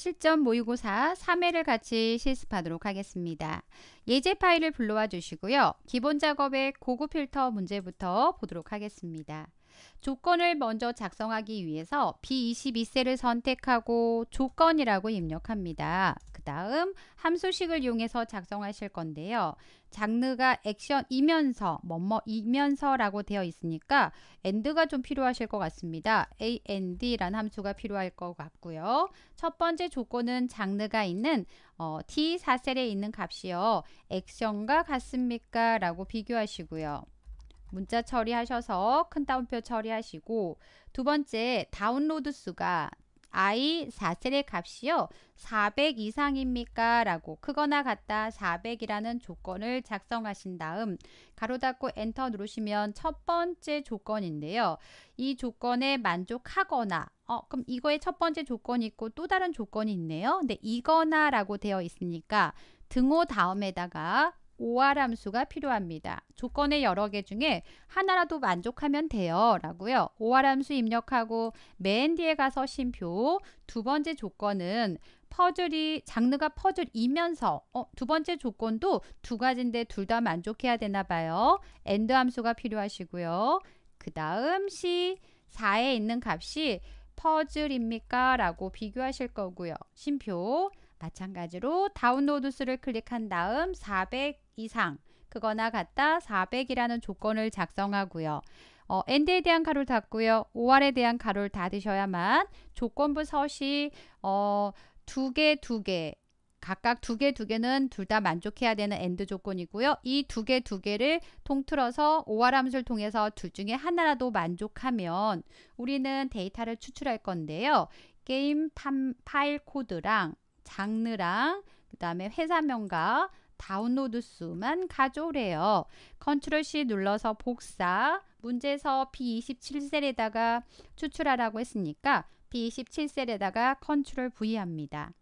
실전 모의고사 3회를 같이 실습하도록 하겠습니다. 예제 파일을 불러와 주시고요. 기본 작업의 고급 필터 문제부터 보도록 하겠습니다. 조건을 먼저 작성하기 위해서 B22셀을 선택하고 조건이라고 입력합니다. 그 다음 함수식을 이용해서 작성하실 건데요. 장르가 액션이면서, 뭐뭐이면서라고 되어 있으니까 and가 좀 필요하실 것 같습니다. and라는 함수가 필요할 것 같고요. 첫 번째 조건은 장르가 있는 어, T4셀에 있는 값이요. 액션과 같습니까? 라고 비교하시고요. 문자 처리하셔서 큰 따옴표 처리하시고 두 번째 다운로드 수가 i 4셀의 값이요 400 이상입니까? 라고 크거나 같다 400이라는 조건을 작성하신 다음 가로 닫고 엔터 누르시면 첫 번째 조건인데요. 이 조건에 만족하거나 어, 그럼 이거에 첫 번째 조건이 있고 또 다른 조건이 있네요. 근데 이거나 라고 되어 있으니까 등호 다음에다가 오아함수가 필요합니다. 조건의 여러 개 중에 하나라도 만족하면 돼요. 라고요. 오아함수 입력하고 맨 뒤에 가서 심표 두 번째 조건은 퍼즐이 장르가 퍼즐이면서 어, 두 번째 조건도 두 가지인데 둘 다 만족해야 되나 봐요. 엔드 함수가 필요하시고요. 그 다음 시 4에 있는 값이 퍼즐입니까? 라고 비교하실 거고요. 심표 마찬가지로 다운로드 수를 클릭한 다음 400 이상 그거나 같다 400이라는 조건을 작성하고요. 어, ND에 대한 가로를 닫고요. OR에 대한 가로를 닫으셔야만 조건부 서식 어, 두 개, 두 개. 각각 두 개, 두 개는 둘 다 만족해야 되는 엔드 조건이고요. 이 두 개, 두 개를 통틀어서 OR 함수를 통해서 둘 중에 하나라도 만족하면 우리는 데이터를 추출할 건데요. 게임 팜, 파일 코드랑 장르랑 그 다음에 회사명과 다운로드 수만 가져오래요. 컨트롤 C 눌러서 복사, 문제서 B27셀에다가 추출하라고 했으니까 B27셀에다가 컨트롤 V 합니다.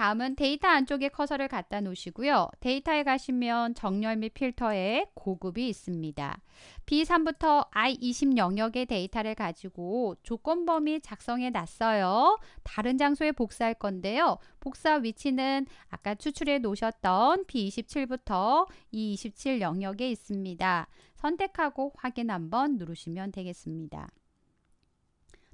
다음은 데이터 안쪽에 커서를 갖다 놓으시고요. 데이터에 가시면 정렬 및 필터에 고급이 있습니다. B3부터 I20 영역의 데이터를 가지고 조건 범위 작성해 놨어요. 다른 장소에 복사할 건데요. 복사 위치는 아까 추출해 놓으셨던 B27부터 E27 영역에 있습니다. 선택하고 확인 한번 누르시면 되겠습니다.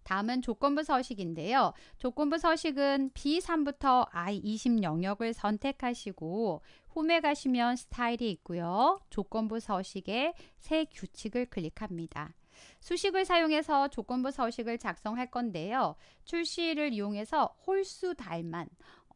다음은 조건부 서식인데요. 조건부 서식은 B3부터 I20 영역을 선택하시고 홈에 가시면 스타일이 있고요. 조건부 서식의 새 규칙을 클릭합니다. 수식을 사용해서 조건부 서식을 작성할 건데요. 출시를 이용해서 홀수 달만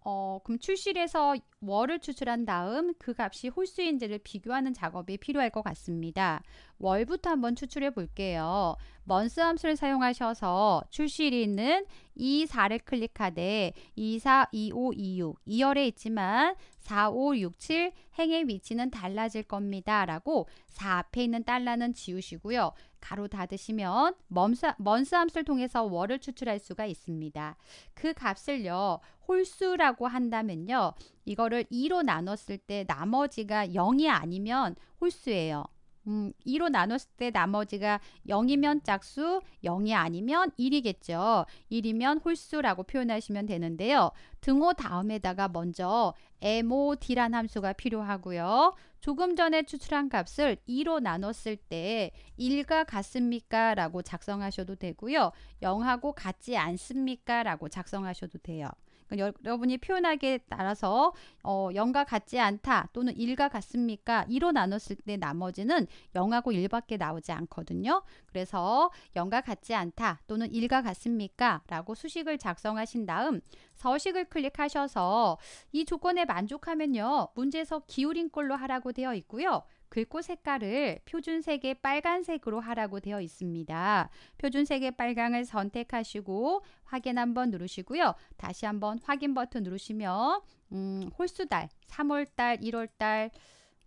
어, 그럼 출실에서 월을 추출한 다음 그 값이 홀수인지를 비교하는 작업이 필요할 것 같습니다. 월부터 한번 추출해 볼게요. 먼스 함수를 사용하셔서 출실이는 2, 4를 클릭하되 2, 4, 2, 5, 2, 6 2열에 있지만 4, 5, 6, 7 행의 위치는 달라질 겁니다. 라고 4 앞에 있는 달러는 지우시고요. 가로 닫으시면 먼스, 먼스 함수를 통해서 월을 추출할 수가 있습니다. 그 값을요. 홀수라고 한다면요. 이거를 2로 나눴을 때 나머지가 0이 아니면 홀수예요. 음, 2로 나눴을 때 나머지가 0이면 짝수, 0이 아니면 1이겠죠. 1이면 홀수라고 표현하시면 되는데요. 등호 다음에다가 먼저 mod란 함수가 필요하고요. 조금 전에 추출한 값을 2로 나눴을 때 1과 같습니까? 라고 작성하셔도 되고요. 0하고 같지 않습니까? 라고 작성하셔도 돼요. 그러니까 여러분이 표현하기에 따라서 어, 0과 같지 않다 또는 1과 같습니까? 2로 나눴을 때 나머지는 0하고 1밖에 나오지 않거든요. 그래서 0과 같지 않다 또는 1과 같습니까? 라고 수식을 작성하신 다음 서식을 클릭하셔서 이 조건에 만족하면요. 문제에서 기울인 걸로 하라고 되어 있고요. 글꼴 그 색깔을 표준색의 빨간색으로 하라고 되어 있습니다. 표준색의 빨강을 선택하시고 확인 한번 누르시고요. 다시 한번 확인 버튼 누르시면 음, 홀수달, 3월달, 1월달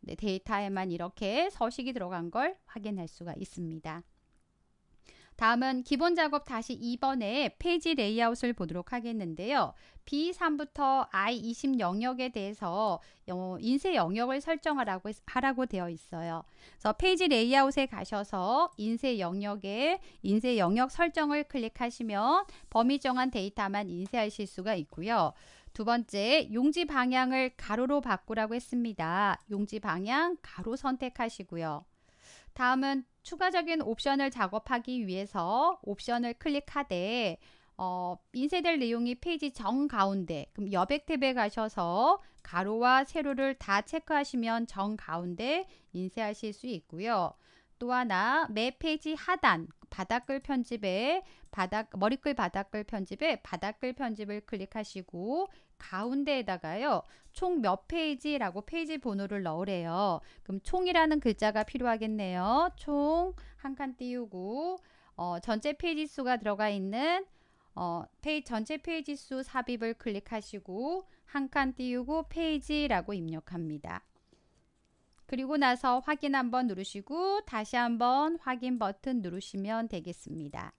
네, 데이터에만 이렇게 서식이 들어간 걸 확인할 수가 있습니다. 다음은 기본 작업 다시 2번에 페이지 레이아웃을 보도록 하겠는데요. B3부터 I20 영역에 대해서 어, 인쇄 영역을 설정하라고 하라고 되어 있어요. 그래서 페이지 레이아웃에 가셔서 인쇄 영역에 인쇄 영역 설정을 클릭하시면 범위 정한 데이터만 인쇄하실 수가 있고요. 두 번째, 용지 방향을 가로로 바꾸라고 했습니다. 용지 방향 가로 선택하시고요. 다음은 추가적인 옵션을 작업하기 위해서 옵션을 클릭하되 어, 인쇄될 내용이 페이지 정 가운데 그럼 여백 탭에 가셔서 가로와 세로를 다 체크하시면 정 가운데 인쇄하실 수 있고요. 또 하나 매 페이지 하단 바닥글 편집에 바닥 머리글 바닥글 편집에 바닥글 편집을 클릭하시고 가운데에다가요. 총 몇 페이지라고 페이지 번호를 넣으래요. 그럼 총이라는 글자가 필요하겠네요. 총 한 칸 띄우고 어, 전체 페이지 수가 들어가 있는 어, 페이, 전체 페이지 수 삽입을 클릭하시고 한 칸 띄우고 페이지라고 입력합니다. 그리고 나서 확인 한번 누르시고 다시 한번 확인 버튼 누르시면 되겠습니다.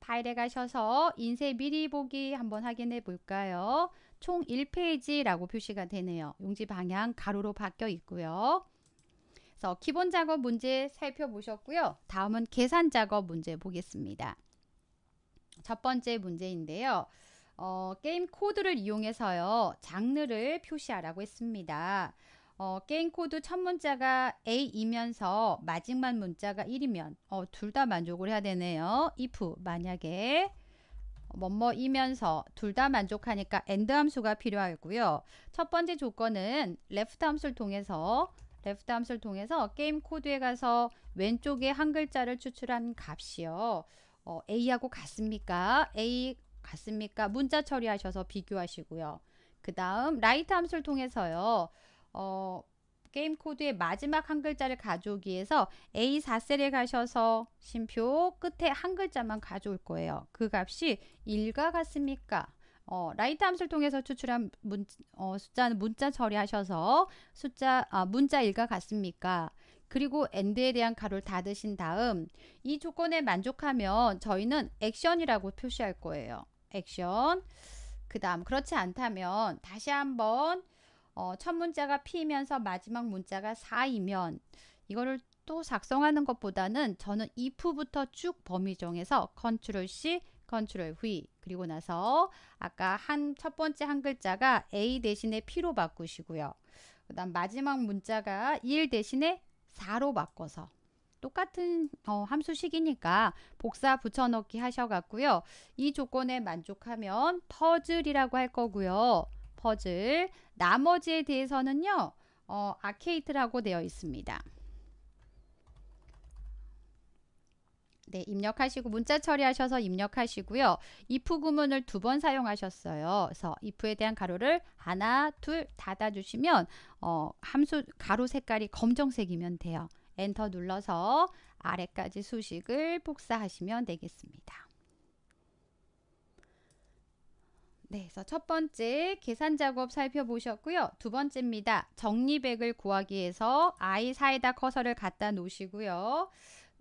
파일에 가셔서 인쇄 미리 보기 한번 확인해 볼까요? 총 1페이지라고 표시가 되네요. 용지 방향 가로로 바뀌어 있고요. 그래서 기본 작업 문제 살펴보셨고요. 다음은 계산 작업 문제 보겠습니다. 첫 번째 문제인데요. 어, 게임 코드를 이용해서요. 장르를 표시하라고 했습니다. 어, 게임 코드 첫 문자가 A이면서 마지막 문자가 1이면 어, 둘다 만족을 해야 되네요. if 만약에 뭐뭐이면서 둘 다 만족하니까 and 함수가 필요하고요. 첫 번째 조건은 left 함수를 통해서 left 함수를 통해서 게임 코드에 가서 왼쪽에 한 글자를 추출한 값이요. 어, A하고 같습니까? A 같습니까? 문자 처리하셔서 비교하시고요. 그 다음 라이트 함수를 통해서요. 어, 게임 코드의 마지막 한 글자를 가져오기 위해서 A4셀에 가셔서 심표 끝에 한 글자만 가져올 거예요. 그 값이 1과 같습니까? 어, 라이트 함수를 통해서 추출한 문, 어, 숫자는 문자 처리하셔서 숫자 아, 문자 1과 같습니까? 그리고 엔드에 대한 가로를 닫으신 다음 이 조건에 만족하면 저희는 액션이라고 표시할 거예요. 액션. 그 다음 그렇지 않다면 다시 한번 어, 첫 문자가 P면서 마지막 문자가 4이면 이거를 또 작성하는 것보다는 저는 if부터 쭉 범위 정해서 컨트롤 C, 컨트롤 V 그리고 나서 아까 한 첫 번째 한 글자가 A 대신에 P로 바꾸시고요. 그 다음 마지막 문자가 1 대신에 4로 바꿔서 똑같은 어, 함수식이니까 복사 붙여넣기 하셔갖고요. 이 조건에 만족하면 퍼즐이라고 할 거고요. 퍼즐 나머지에 대해서는요 어, 아케이트라고 되어 있습니다. 네, 입력하시고 문자 처리하셔서 입력하시고요. if 구문을 두 번 사용하셨어요. 그래서 if에 대한 가로를 하나, 둘 닫아 주시면 어, 함수 가로 색깔이 검정색이면 돼요. 엔터 눌러서 아래까지 수식을 복사하시면 되겠습니다. 네, 그래서 첫 번째 계산 작업 살펴보셨고요. 두 번째입니다. 정리백을 구하기 위해서 I 사이다 커서를 갖다 놓으시고요.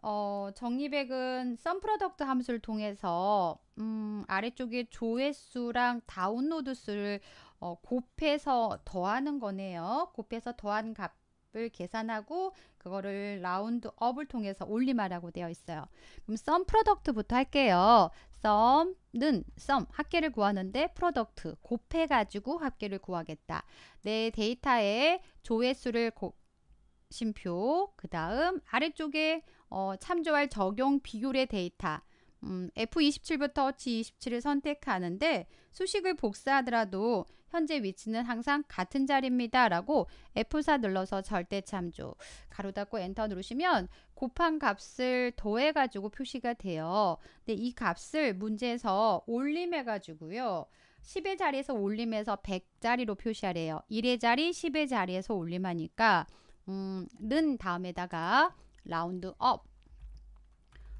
어, 정리백은 썸프로덕트 함수를 통해서 음, 아래쪽에 조회수랑 다운로드 수를 어, 곱해서 더하는 거네요. 곱해서 더한 값 값을 계산하고 그거를 라운드업을 통해서 올리마라고 되어 있어요. 그럼 썸 프로덕트부터 할게요. 썸는 썸 합계를 구하는데 프로덕트 곱해 가지고 합계를 구하겠다. 내 데이터의 조회수를 곱 심표 그 다음 아래쪽에 어, 참조할 적용 비율의 데이터 음, F27부터 G27을 선택하는데 수식을 복사하더라도 현재 위치는 항상 같은 자리입니다. 라고 F4 눌러서 절대 참조 가로 닫고 엔터 누르시면 곱한 값을 더해 가지고 표시가 돼요. 근데 이 값을 문제에서 올림해 가지고요. 10의 자리에서 올림해서 100자리로 표시하래요. 1의 자리, 10의 자리에서 올림하니까 음, 는 다음에다가 라운드 업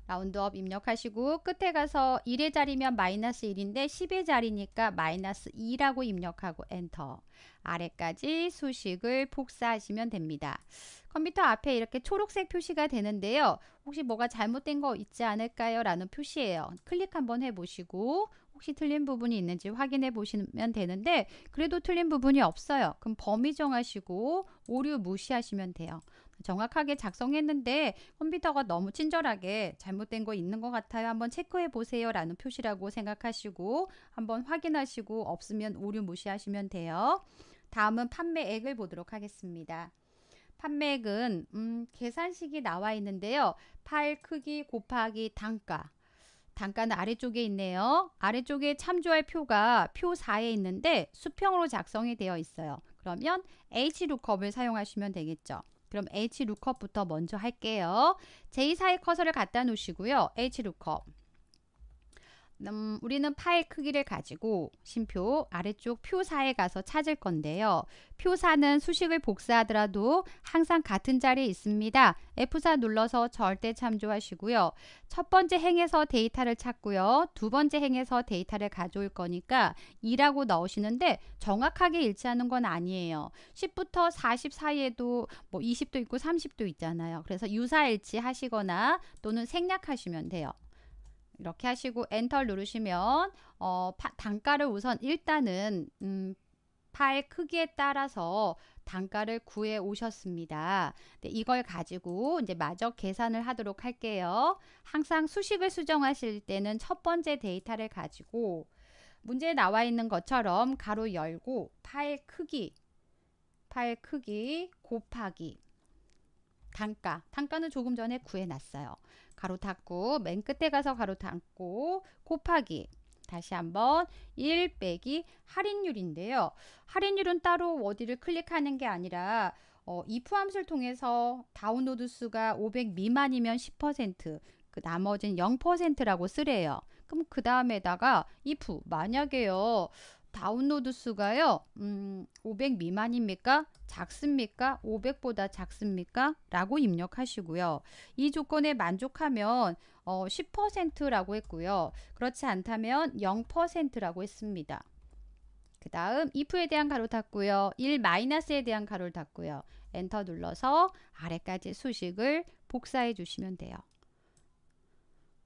라운드업 입력하시고 끝에 가서 1의 자리면 마이너스 1인데 10의 자리니까 마이너스 2라고 입력하고 엔터 아래까지 수식을 복사하시면 됩니다. 컴퓨터 앞에 이렇게 초록색 표시가 되는데요. 혹시 뭐가 잘못된 거 있지 않을까요? 라는 표시예요. 클릭 한번 해보시고 혹시 틀린 부분이 있는지 확인해 보시면 되는데 그래도 틀린 부분이 없어요. 그럼 범위 정하시고 오류 무시하시면 돼요. 정확하게 작성했는데 컴퓨터가 너무 친절하게 잘못된 거 있는 것 같아요. 한번 체크해 보세요. 라는 표시라고 생각하시고 한번 확인하시고 없으면 오류 무시하시면 돼요. 다음은 판매액을 보도록 하겠습니다. 판매액은 음, 계산식이 나와 있는데요. 팔 크기 곱하기 단가 단가는 아래쪽에 있네요. 아래쪽에 참조할 표가 표 4에 있는데 수평으로 작성이 되어 있어요. 그러면 HLOOKUP을 사용하시면 되겠죠. 그럼 HLOOKUP부터 먼저 할게요. J4의 커서를 갖다 놓으시고요. HLOOKUP 음, 우리는 파일 크기를 가지고 심표 아래쪽 표사에 가서 찾을 건데요. 표사는 수식을 복사하더라도 항상 같은 자리에 있습니다. F4 눌러서 절대 참조하시고요. 첫 번째 행에서 데이터를 찾고요. 두 번째 행에서 데이터를 가져올 거니까 2라고 넣으시는데 정확하게 일치하는 건 아니에요. 10부터 40 사이에도 뭐 20도 있고 30도 있잖아요. 그래서 유사일치 하시거나 또는 생략하시면 돼요. 이렇게 하시고 엔터를 누르시면 어, 파, 단가를 우선 일단은 음, 파일 크기에 따라서 단가를 구해 오셨습니다. 네, 이걸 가지고 이제 마저 계산을 하도록 할게요. 항상 수식을 수정하실 때는 첫 번째 데이터를 가지고 문제에 나와 있는 것처럼 가로 열고 파일 크기 파일 크기 곱하기 단가 단가는 조금 전에 구해놨어요. 가로 닫고 맨 끝에 가서 가로 닫고 곱하기 다시 한번 1 빼기 할인율인데요. 할인율은 따로 어디를 클릭하는 게 아니라 어, if 함수를 통해서 다운로드 수가 500 미만이면 10%그 나머지는 0%라고 쓰래요. 그럼 그 다음에다가 if 만약에요 다운로드 수가요. 음, 500 미만입니까? 작습니까? 500보다 작습니까? 라고 입력하시고요. 이 조건에 만족하면 어, 10%라고 했고요. 그렇지 않다면 0%라고 했습니다. 그 다음 if에 대한 가로 닫고요. 1-에 마이너스 대한 가로를 닫고요. 엔터 눌러서 아래까지 수식을 복사해 주시면 돼요.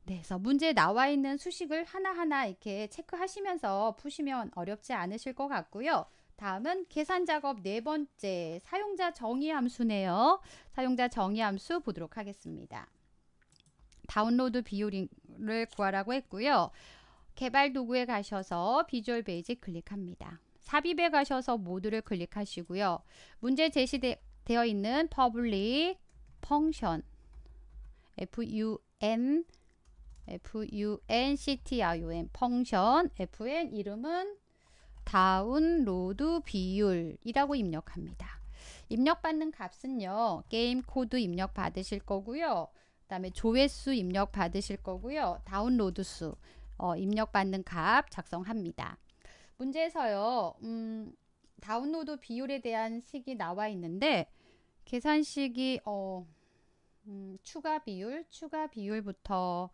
네, 그래서 문제에 나와 있는 수식을 하나하나 이렇게 체크하시면서 푸시면 어렵지 않으실 것 같고요. 다음은 계산 작업 네 번째 사용자 정의 함수네요. 사용자 정의 함수 보도록 하겠습니다. 다운로드 비율을 구하라고 했고요. 개발 도구에 가셔서 비주얼 베이직 클릭합니다. 삽입에 가셔서 모드를 클릭하시고요. 문제 제시되어 있는 퍼블릭 펑션 FUN FUNCTION 펑션 FN 이름은 다운로드 비율이라고 입력합니다. 입력받는 값은요. 게임 코드 입력 받으실 거고요. 그 다음에 조회수 입력 받으실 거고요. 다운로드 수 어, 입력받는 값 작성합니다. 문제에서요. 음, 다운로드 비율에 대한 식이 나와 있는데 계산식이 어, 음, 추가 비율, 추가 비율부터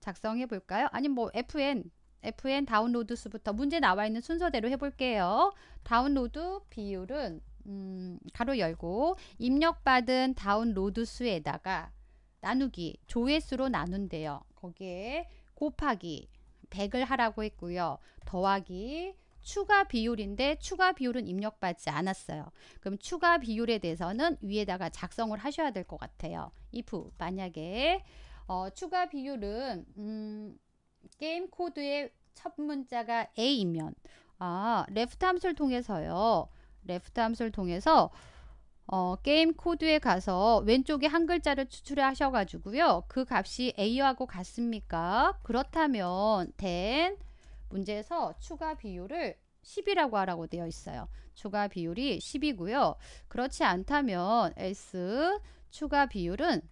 작성해 볼까요? 아니면 뭐 FN FN 다운로드 수부터 문제 나와 있는 순서대로 해볼게요. 다운로드 비율은 음, 가로 열고 입력받은 다운로드 수에다가 나누기 조회수로 나눈대요. 거기에 곱하기 100을 하라고 했고요. 더하기 추가 비율인데 추가 비율은 입력받지 않았어요. 그럼 추가 비율에 대해서는 위에다가 작성을 하셔야 될 것 같아요. if 만약에 어, 추가 비율은 음, 게임 코드의 첫 문자가 A이면 아, 레프트 함수를 통해서요. 레프트 함수를 통해서 어, 게임 코드에 가서 왼쪽에 한 글자를 추출하셔 가지고요. 그 값이 A하고 같습니까? 그렇다면 된 문제에서 추가 비율을 10이라고 하라고 되어 있어요. 추가 비율이 10이고요. 그렇지 않다면 S 추가 비율은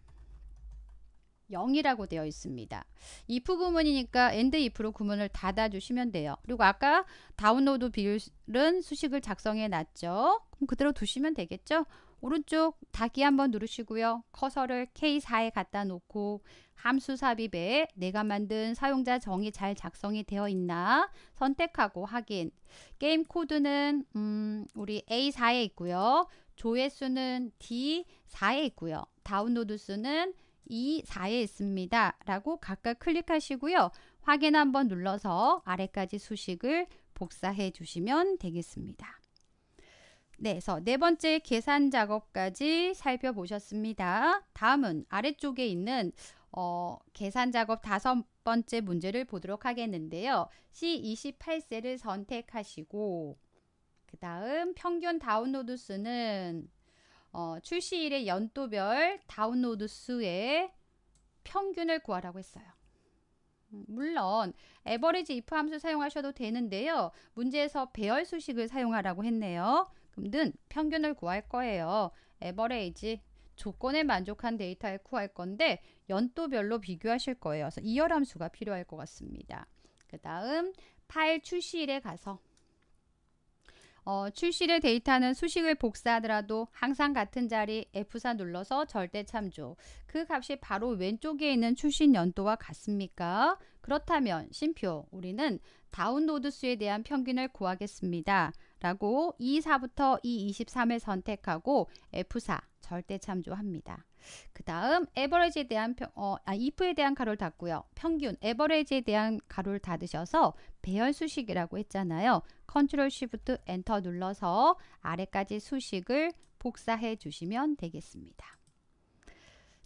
0이라고 되어 있습니다. if 구문이니까 and if로 구문을 닫아 주시면 돼요. 그리고 아까 다운로드 비율은 수식을 작성해 놨죠. 그럼 그대로 두시면 되겠죠. 오른쪽 닫기 한번 누르시고요. 커서를 K4에 갖다 놓고 함수 삽입에 내가 만든 사용자 정의 잘 작성이 되어 있나 선택하고 확인. 게임 코드는 음, 우리 A4에 있고요. 조회수는 D4에 있고요. 다운로드 수는 2,4에 있습니다. 라고 각각 클릭하시고요. 확인 한번 눌러서 아래까지 수식을 복사해 주시면 되겠습니다. 네, 그래서 네 번째 계산 작업까지 살펴보셨습니다. 다음은 아래쪽에 있는 어, 계산 작업 다섯 번째 문제를 보도록 하겠는데요. c 2 8세를 선택하시고 그 다음 평균 다운로드 수는 어, 출시일의 연도별 다운로드 수의 평균을 구하라고 했어요. 음, 물론 에버리지 if 함수 사용하셔도 되는데요. 문제에서 배열 수식을 사용하라고 했네요. 그럼 는 평균을 구할 거예요. 에버레이지 조건에 만족한 데이터를 구할 건데 연도별로 비교하실 거예요. 그래서 이열 함수가 필요할 것 같습니다. 그 다음 파일 출시일에 가서 어, 출시를 데이터는 수식을 복사하더라도 항상 같은 자리 F4 눌러서 절대 참조. 그 값이 바로 왼쪽에 있는 출신 연도와 같습니까? 그렇다면 심표 우리는 다운로드 수에 대한 평균을 구하겠습니다. 라고 E4부터 E23을 선택하고 F4 절대 참조합니다. 그 다음 에버리지에 대한 평, 어, 아, if에 대한 가로를 닫고요. 평균, 에버리지에 대한 가로를 닫으셔서 배열 수식이라고 했잖아요. 컨트롤 쉬프트 엔터 눌러서 아래까지 수식을 복사해 주시면 되겠습니다.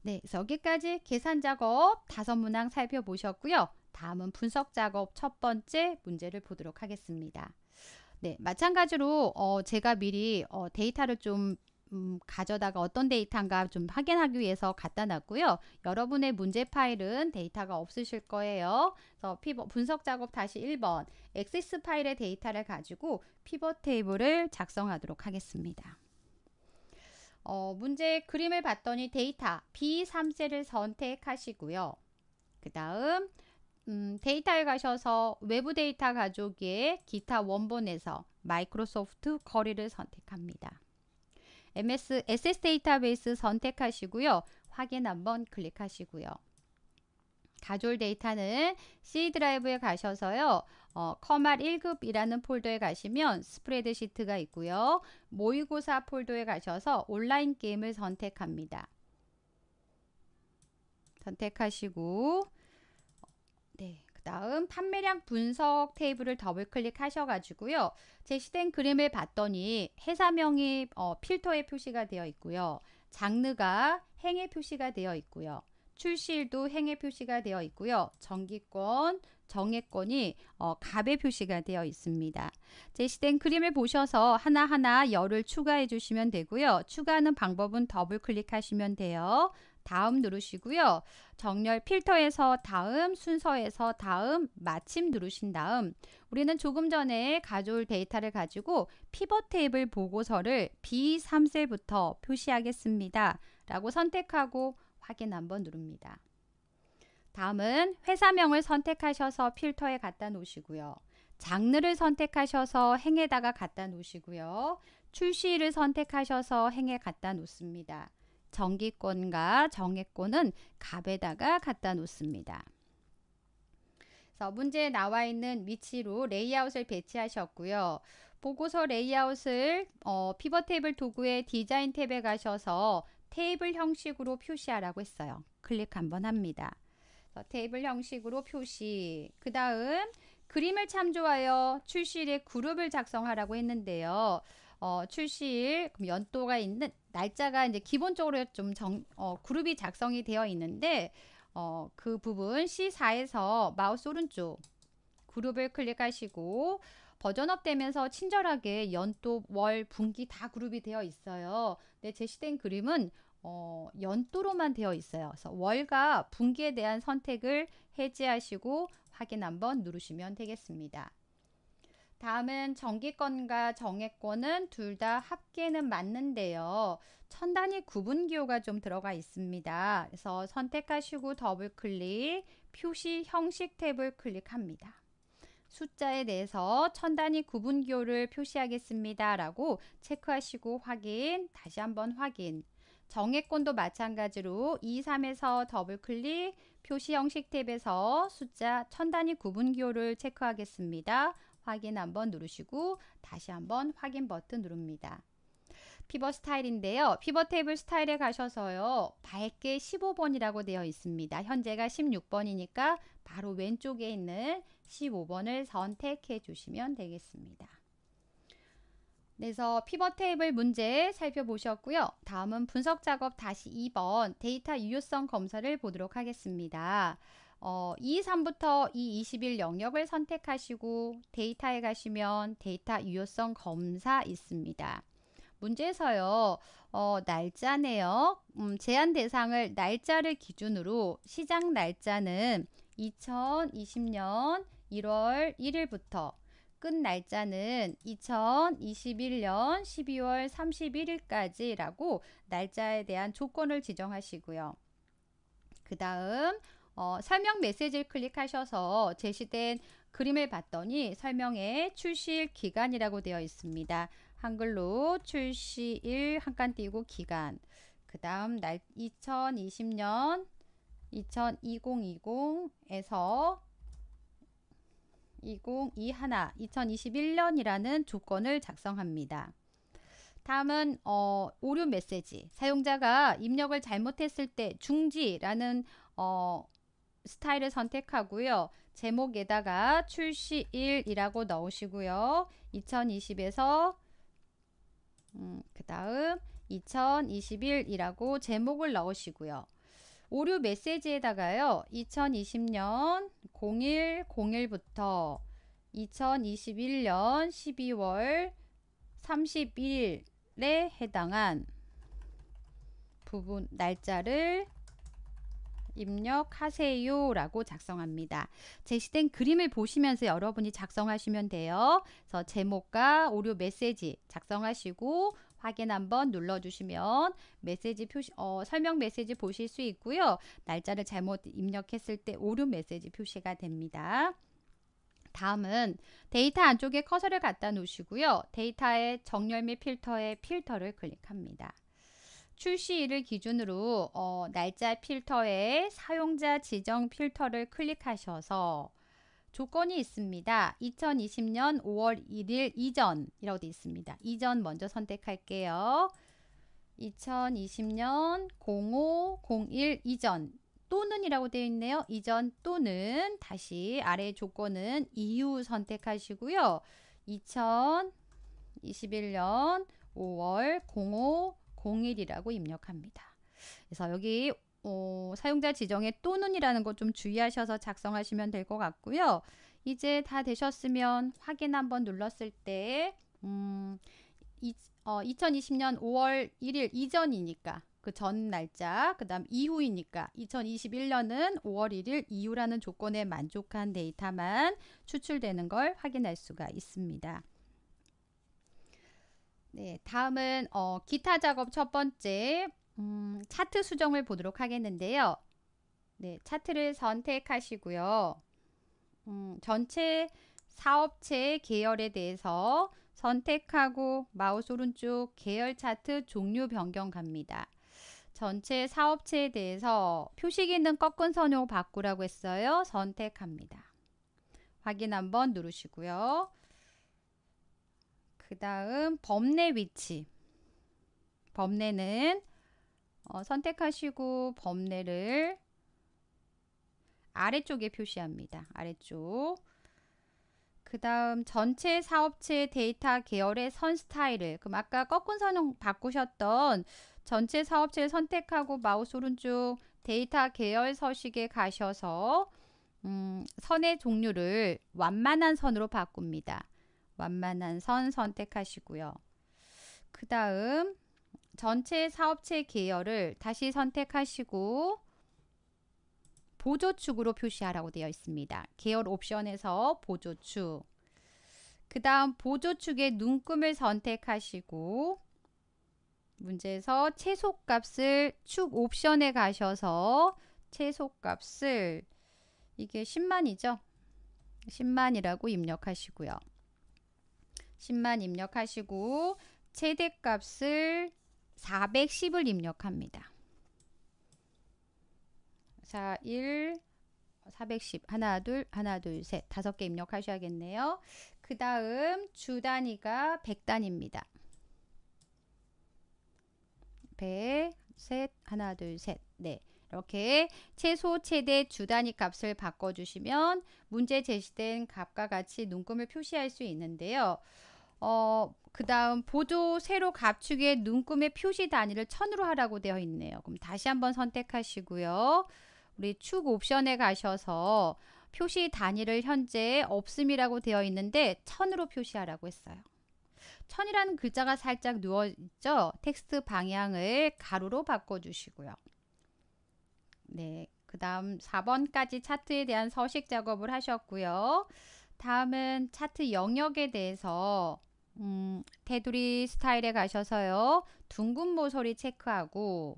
네, 여기까지 계산 작업 다섯 문항 살펴보셨고요. 다음은 분석 작업 첫 번째 문제를 보도록 하겠습니다. 네, 마찬가지로 어, 제가 미리 어, 데이터를 좀 음, 가져다가 어떤 데이터인가 좀 확인하기 위해서 갖다 놨고요. 여러분의 문제 파일은 데이터가 없으실 거예요. 그래서 피버 분석 작업 다시 1번 엑세스 파일의 데이터를 가지고 피벗 테이블을 작성하도록 하겠습니다. 어, 문제 그림을 봤더니 데이터 B3셀을 선택하시고요. 그 다음 음, 데이터에 가셔서 외부 데이터 가족의 기타 원본에서 마이크로소프트 거리를 선택합니다. MS, SS 데이터베이스 선택하시고요. 확인 한번 클릭하시고요. 가졸 데이터는 C 드라이브에 가셔서요. 어, 커말 1급이라는 폴더에 가시면 스프레드시트가 있고요. 모의고사 폴더에 가셔서 온라인 게임을 선택합니다. 선택하시고 네. 다음 판매량 분석 테이블을 더블 클릭하셔가지고요. 제시된 그림을 봤더니 회사명이 어, 필터에 표시가 되어 있고요. 장르가 행에 표시가 되어 있고요. 출시일도 행에 표시가 되어 있고요. 정기권, 정액권이 어, 갑에 표시가 되어 있습니다. 제시된 그림을 보셔서 하나하나 열을 추가해 주시면 되고요. 추가하는 방법은 더블 클릭하시면 돼요. 다음 누르시고요. 정렬 필터에서 다음, 순서에서 다음, 마침 누르신 다음 우리는 조금 전에 가져올 데이터를 가지고 피벗 테이블 보고서를 B3셀부터 표시하겠습니다. 라고 선택하고 확인 한번 누릅니다. 다음은 회사명을 선택하셔서 필터에 갖다 놓으시고요. 장르를 선택하셔서 행에다가 갖다 놓으시고요. 출시일을 선택하셔서 행에 갖다 놓습니다. 정기권과 정액권은 갑에다가 갖다 놓습니다. 그래서 문제에 나와 있는 위치로 레이아웃을 배치하셨고요. 보고서 레이아웃을 어, 피벗 테이블 도구의 디자인 탭에 가셔서 테이블 형식으로 표시하라고 했어요. 클릭 한번 합니다. 테이블 형식으로 표시. 그 다음 그림을 참조하여 출시일의 그룹을 작성하라고 했는데요. 어, 출시일 연도가 있는 날짜가 이제 기본적으로 좀 정, 어, 그룹이 작성이 되어 있는데 어, 그 부분 C4에서 마우스 오른쪽 그룹을 클릭하시고 버전업 되면서 친절하게 연도, 월, 분기 다 그룹이 되어 있어요. 근 제시된 그림은 어, 연도로만 되어 있어요. 그래서 월과 분기에 대한 선택을 해제하시고 확인 한번 누르시면 되겠습니다. 다음은 정기권과 정액권은 둘 다 합계는 맞는데요. 천 단위 구분 기호가 좀 들어가 있습니다. 그래서 선택하시고 더블 클릭, 표시 형식 탭을 클릭합니다. 숫자에 대해서 천 단위 구분 기호를 표시하겠습니다. 라고 체크하시고 확인, 다시 한번 확인. 정액권도 마찬가지로 2, 3에서 더블 클릭, 표시 형식 탭에서 숫자 천 단위 구분 기호를 체크하겠습니다. 확인 한번 누르시고 다시 한번 확인 버튼 누릅니다. 피벗 스타일인데요. 피벗 테이블 스타일에 가셔서요. 밝게 15번이라고 되어 있습니다. 현재가 16번이니까 바로 왼쪽에 있는 15번을 선택해 주시면 되겠습니다. 그래서 피벗 테이블 문제 살펴보셨고요. 다음은 분석 작업 다시 2번 데이터 유효성 검사를 보도록 하겠습니다. 어, 2, 3부터 2, 21 영역을 선택하시고 데이터에 가시면 데이터 유효성 검사 있습니다. 문제에서요. 어, 날짜네요. 음, 제한 대상을 날짜를 기준으로 시작 날짜는 2020년 1월 1일부터 끝 날짜는 2021년 12월 31일까지라고 날짜에 대한 조건을 지정하시고요. 그 다음 어, 설명 메시지를 클릭하셔서 제시된 그림을 봤더니 설명에 출시일 기간이라고 되어 있습니다. 한글로 출시일 한 칸 띄고 기간 그 다음 날 2020년 2020에서 2021 2021년이라는 조건을 작성합니다. 다음은 어, 오류 메시지 사용자가 입력을 잘못했을 때 중지라는 어, 스타일을 선택하고요. 제목에다가 출시일이라고 넣으시고요. 2020에서 음, 그 다음 2021이라고 제목을 넣으시고요. 오류 메시지에다가요. 2020년 01 01부터 2021년 12월 31일에 해당한 부분 날짜를 입력하세요 라고 작성합니다. 제시된 그림을 보시면서 여러분이 작성하시면 돼요. 그래서 제목과 오류 메시지 작성하시고 확인 한번 눌러주시면 메시지 표시, 어, 설명 메시지 보실 수 있고요. 날짜를 잘못 입력했을 때 오류 메시지 표시가 됩니다. 다음은 데이터 안쪽에 커서를 갖다 놓으시고요. 데이터의 정렬 및필터에 필터를 클릭합니다. 출시일을 기준으로 어, 날짜 필터에 사용자 지정 필터를 클릭하셔서 조건이 있습니다. 2020년 5월 1일 이전이라고 되어 있습니다. 이전 먼저 선택할게요. 2020년 0501 이전 또는 이라고 되어 있네요. 이전 또는 다시 아래 조건은 이후 선택하시고요. 2021년 5월 05 01이라고 입력합니다. 그래서 여기 어, 사용자 지정의 또는이라는 것 좀 주의하셔서 작성하시면 될 것 같고요. 이제 다 되셨으면 확인 한번 눌렀을 때 음, 이, 어, 2020년 5월 1일 이전이니까 그 전 날짜 그 다음 이후이니까 2021년은 5월 1일 이후라는 조건에 만족한 데이터만 추출되는 걸 확인할 수가 있습니다. 네, 다음은 어, 기타 작업 첫 번째 음, 차트 수정을 보도록 하겠는데요. 네, 차트를 선택하시고요. 음, 전체 사업체 계열에 대해서 선택하고 마우스 오른쪽 계열 차트 종류 변경 갑니다. 전체 사업체에 대해서 표식 있는 꺾은 선으로 바꾸라고 했어요. 선택합니다. 확인 한번 누르시고요. 그 다음 범례 위치 범례는 어, 선택하시고 범례를 아래쪽에 표시합니다. 아래쪽 그 다음 전체 사업체 데이터 계열의 선 스타일을 그럼 아까 꺾은 선 바꾸셨던 전체 사업체를 선택하고 마우스 오른쪽 데이터 계열 서식에 가셔서 음, 선의 종류를 완만한 선으로 바꿉니다. 완만한 선 선택하시고요. 그 다음 전체 사업체 계열을 다시 선택하시고 보조축으로 표시하라고 되어 있습니다. 계열 옵션에서 보조축 그 다음 보조축의 눈금을 선택하시고 문제에서 최소값을 축 옵션에 가셔서 최소값을 이게 10만이죠. 10만이라고 입력하시고요. 10만 입력하시고 최대값을 410을 입력합니다. 4, 1, 410 하나 둘 하나 둘셋 다섯 개 입력하셔야겠네요. 그 다음 주 단위가 100단입니다. 100, 셋 하나 둘셋네 이렇게 최소 최대 주 단위 값을 바꿔주시면 문제 제시된 값과 같이 눈금을 표시할 수 있는데요. 어, 그 다음 보조 세로 갑축의 눈금의 표시 단위를 천으로 하라고 되어 있네요. 그럼 다시 한번 선택하시고요. 우리 축 옵션에 가셔서 표시 단위를 현재 없음이라고 되어 있는데 천으로 표시하라고 했어요. 천이라는 글자가 살짝 누워 있죠. 텍스트 방향을 가로로 바꿔주시고요. 네, 그 다음 4번까지 차트에 대한 서식 작업을 하셨고요. 다음은 차트 영역에 대해서 음, 테두리 스타일에 가셔서요. 둥근 모서리 체크하고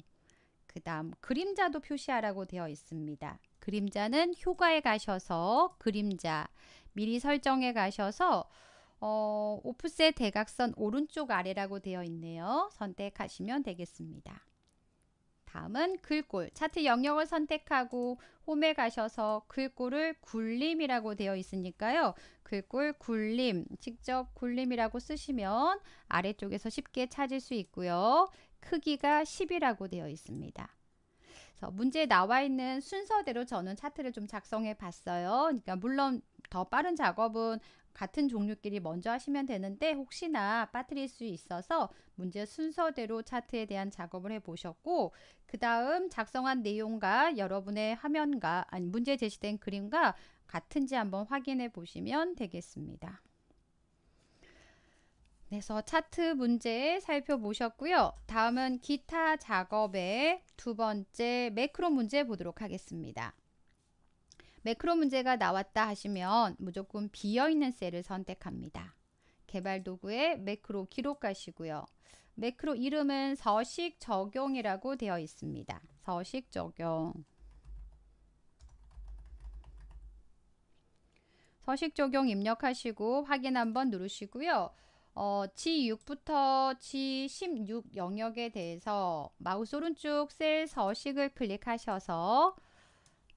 그 다음 그림자도 표시하라고 되어 있습니다. 그림자는 효과에 가셔서 그림자 미리 설정에 가셔서 어, 오프셋 대각선 오른쪽 아래라고 되어 있네요. 선택하시면 되겠습니다. 다음은 글꼴. 차트 영역을 선택하고 홈에 가셔서 글꼴을 굴림이라고 되어 있으니까요. 글꼴 굴림, 직접 굴림이라고 쓰시면 아래쪽에서 쉽게 찾을 수 있고요. 크기가 10이라고 되어 있습니다. 문제에 나와 있는 순서대로 저는 차트를 좀 작성해 봤어요. 그러니까 물론 더 빠른 작업은 같은 종류끼리 먼저 하시면 되는데 혹시나 빠뜨릴 수 있어서 문제 순서대로 차트에 대한 작업을 해보셨고 그 다음 작성한 내용과 여러분의 화면과 아니 문제 제시된 그림과 같은지 한번 확인해 보시면 되겠습니다. 그래서 차트 문제 살펴보셨고요. 다음은 기타 작업의 두 번째 매크로 문제 보도록 하겠습니다. 매크로 문제가 나왔다 하시면 무조건 비어있는 셀을 선택합니다. 개발 도구에 매크로 기록하시고요. 매크로 이름은 서식 적용이라고 되어 있습니다. 서식 적용 서식 적용 입력하시고 확인 한번 누르시고요. 어, G6부터 G16 영역에 대해서 마우스 오른쪽 셀 서식을 클릭하셔서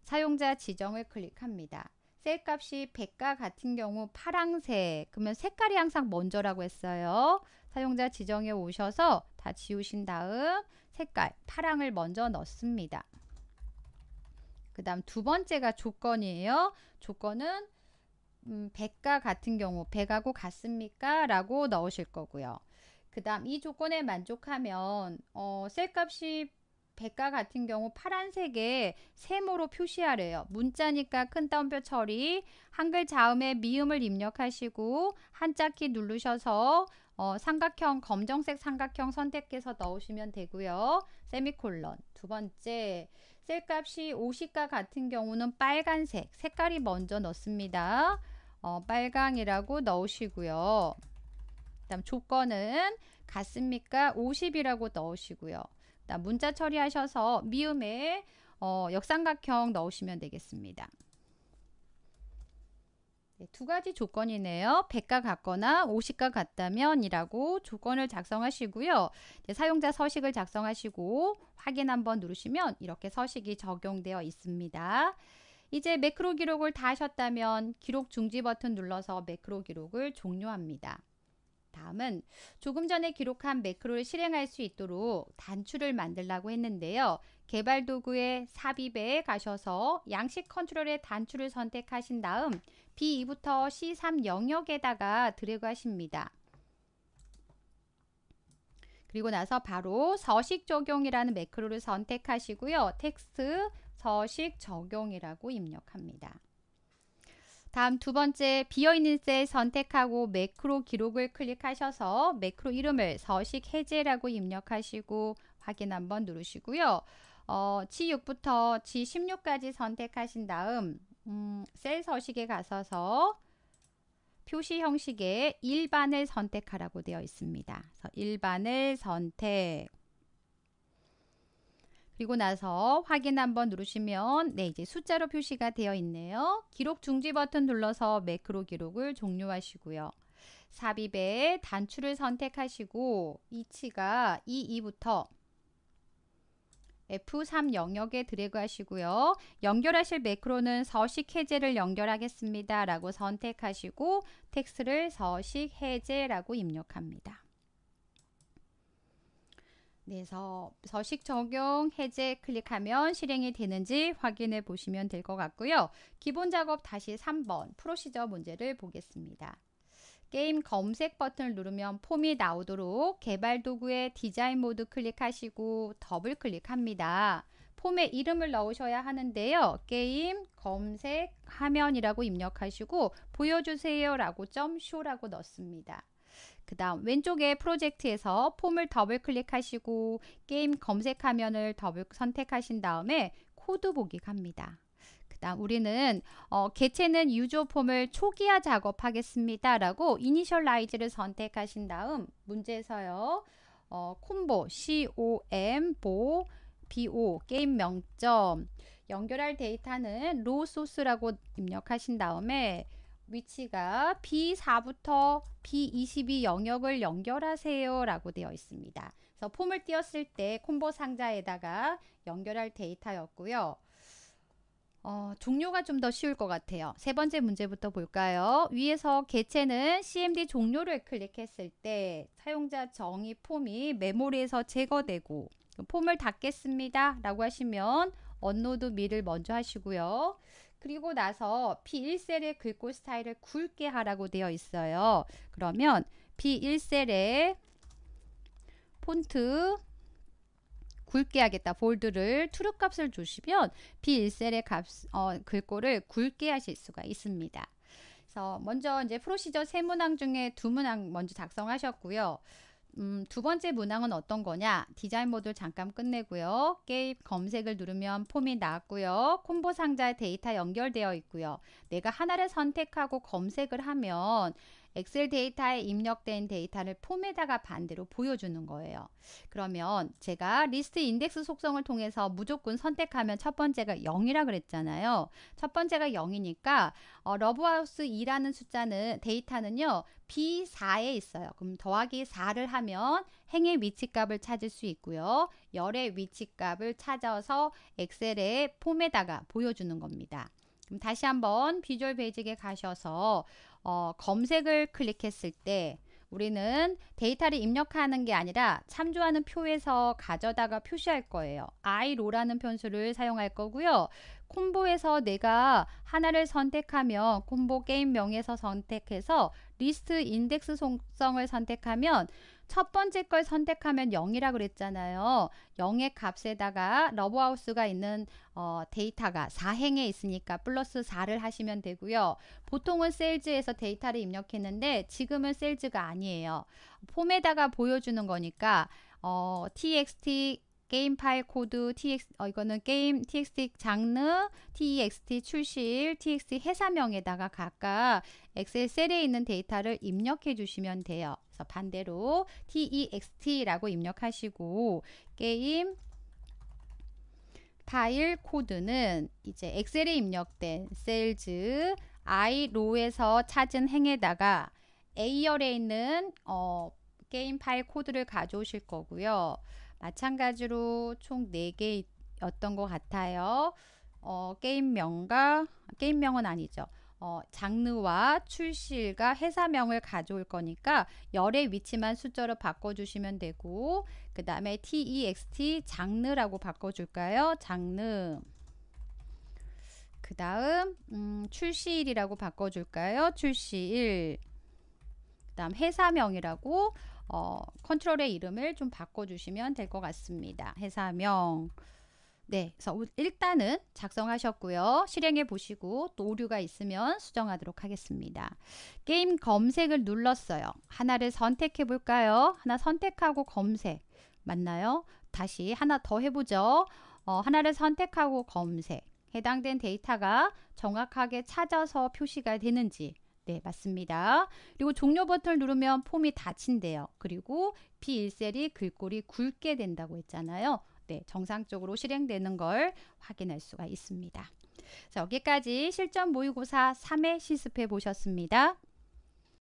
사용자 지정을 클릭합니다. 셀 값이 100과 같은 경우 파랑색 그러면 색깔이 항상 먼저라고 했어요. 사용자 지정에 오셔서 다 지우신 다음 색깔 파랑을 먼저 넣습니다. 그 다음 두 번째가 조건이에요. 조건은 음, 100과 같은 경우 100하고 같습니까? 라고 넣으실 거고요. 그 다음 이 조건에 만족하면 어, 셀 값이 백과 같은 경우 파란색에 세모로 표시하래요. 문자니까 큰 따옴표 처리, 한글 자음에 미음을 입력하시고 한자키 누르셔서 어, 삼각형, 검정색 삼각형 선택해서 넣으시면 되고요. 세미콜론. 두 번째, 셀값이 50과 같은 경우는 빨간색, 색깔이 먼저 넣습니다. 어, 빨강이라고 넣으시고요. 그 다음 조건은 같습니까? 50이라고 넣으시고요. 문자 처리하셔서 미음에 어, 역삼각형 넣으시면 되겠습니다. 네, 두 가지 조건이네요. 100과 같거나 50과 같다면 이라고 조건을 작성하시고요. 네, 사용자 서식을 작성하시고 확인 한번 누르시면 이렇게 서식이 적용되어 있습니다. 이제 매크로 기록을 다 하셨다면 기록 중지 버튼 눌러서 매크로 기록을 종료합니다. 다음은 조금 전에 기록한 매크로를 실행할 수 있도록 단추를 만들라고 했는데요. 개발 도구의 삽입에 가셔서 양식 컨트롤의 단추를 선택하신 다음 B2부터 C3 영역에다가 드래그 하십니다. 그리고 나서 바로 서식 적용이라는 매크로를 선택하시고요. 텍스트 서식 적용이라고 입력합니다. 다음 두 번째 비어있는 셀 선택하고 매크로 기록을 클릭하셔서 매크로 이름을 서식 해제라고 입력하시고 확인 한번 누르시고요. 어, G6부터 G16까지 선택하신 다음 음, 셀 서식에 가서서 표시 형식의 일반을 선택하라고 되어 있습니다. 그래서 일반을 선택 그리고 나서 확인 한번 누르시면 네 이제 숫자로 표시가 되어 있네요. 기록 중지 버튼 눌러서 매크로 기록을 종료하시고요. 삽입에 단추를 선택하시고 이치가 E2부터 F3 영역에 드래그 하시고요. 연결하실 매크로는 서식 해제를 연결하겠습니다. 라고 선택하시고 텍스트를 서식 해제라고 입력합니다. 그래서 네, 서식 적용 해제 클릭하면 실행이 되는지 확인해 보시면 될 것 같고요. 기본 작업 다시 3번 프로시저 문제를 보겠습니다. 게임 검색 버튼을 누르면 폼이 나오도록 개발 도구의 디자인 모드 클릭하시고 더블 클릭합니다. 폼에 이름을 넣으셔야 하는데요. 게임 검색 화면이라고 입력하시고 보여주세요 라고 점 쇼라고 넣습니다. 그 다음 왼쪽에 프로젝트에서 폼을 더블 클릭하시고 게임 검색 화면을 더블 선택하신 다음에 코드 보기 갑니다. 그 다음 우리는 어, 개체는 유저 폼을 초기화 작업하겠습니다. 라고 이니셜라이즈를 선택하신 다음 문제에서요. 어, 콤보 COM 보 BO 게임 명점 연결할 데이터는 로 소스라고 입력하신 다음에 위치가 B4부터 B22 영역을 연결하세요 라고 되어 있습니다. 그래서 폼을 띄었을 때 콤보 상자에다가 연결할 데이터였고요. 어, 종료가 좀 더 쉬울 것 같아요. 세 번째 문제부터 볼까요? 위에서 개체는 CMD 종료를 클릭했을 때 사용자 정의 폼이 메모리에서 제거되고 그 폼을 닫겠습니다 라고 하시면 언노드 미를 먼저 하시고요. 그리고 나서 B1셀의 글꼴 스타일을 굵게 하라고 되어 있어요. 그러면 B1셀의 폰트 굵게 하겠다. 볼드를 트루 값을 주시면 B1셀의 값, 어, 글꼴을 굵게 하실 수가 있습니다. 그래서 먼저 이제 프로시저 세 문항 중에 두 문항 먼저 작성하셨고요. 음, 두 번째 문항은 어떤 거냐? 디자인 모듈 잠깐 끝내고요. 게임 검색을 누르면 폼이 나왔고요. 콤보 상자에 데이터 연결되어 있고요. 내가 하나를 선택하고 검색을 하면 엑셀 데이터에 입력된 데이터를 폼에다가 반대로 보여주는 거예요. 그러면 제가 리스트 인덱스 속성을 통해서 무조건 선택하면 첫 번째가 0이라 그랬잖아요. 첫 번째가 0이니까 어, 러브하우스 2라는 숫자는 데이터는요. B4에 있어요. 그럼 더하기 4를 하면 행의 위치값을 찾을 수 있고요. 열의 위치값을 찾아서 엑셀의 폼에다가 보여주는 겁니다. 그럼 다시 한번 비주얼 베이직에 가셔서 어, 검색을 클릭했을 때 우리는 데이터를 입력하는 게 아니라 참조하는 표에서 가져다가 표시할 거예요. i로라는 변수를 사용할 거고요. 콤보에서 내가 하나를 선택하면 콤보 게임명에서 선택해서 리스트 인덱스 속성을 선택하면 첫 번째 걸 선택하면 0이라고 그랬잖아요. 0의 값에다가 러브하우스가 있는 어, 데이터가 4행에 있으니까 플러스 4를 하시면 되고요. 보통은 셀즈에서 데이터를 입력했는데 지금은 셀즈가 아니에요. 폼에다가 보여주는 거니까 어, txt 게임 파일 코드, tx, 어, 이거는 게임, txt 장르, t x t 출시일, txt 회사명에다가 각각 엑셀 셀에 있는 데이터를 입력해 주시면 돼요. 그래서 반대로 TEXT라고 입력하시고 게임 파일 코드는 이제 엑셀에 입력된 셀즈 i 로에서 찾은 행에다가 A열에 있는 어, 게임 파일 코드를 가져오실 거고요. 마찬가지로 총 4개였던 것 같아요. 어, 게임명과 게임명은 아니죠. 어, 장르와 출시일과 회사명을 가져올 거니까 열의 위치만 숫자로 바꿔주시면 되고 그 다음에 text 장르라고 바꿔줄까요? 장르 그 다음 음, 출시일이라고 바꿔줄까요? 출시일 그 다음 회사명이라고 어, 컨트롤의 이름을 좀 바꿔주시면 될 것 같습니다. 회사명 네, 그래서 일단은 작성하셨고요. 실행해 보시고 또 오류가 있으면 수정하도록 하겠습니다. 게임 검색을 눌렀어요. 하나를 선택해 볼까요? 하나 선택하고 검색 맞나요? 다시 하나 더 해보죠. 어, 하나를 선택하고 검색 해당된 데이터가 정확하게 찾아서 표시가 되는지 네, 맞습니다. 그리고 종료 버튼을 누르면 폼이 닫힌대요. 그리고 B1셀이 글꼴이 굵게 된다고 했잖아요. 네, 정상적으로 실행되는 걸 확인할 수가 있습니다. 자, 여기까지 실전 모의고사 3회 실습해 보셨습니다.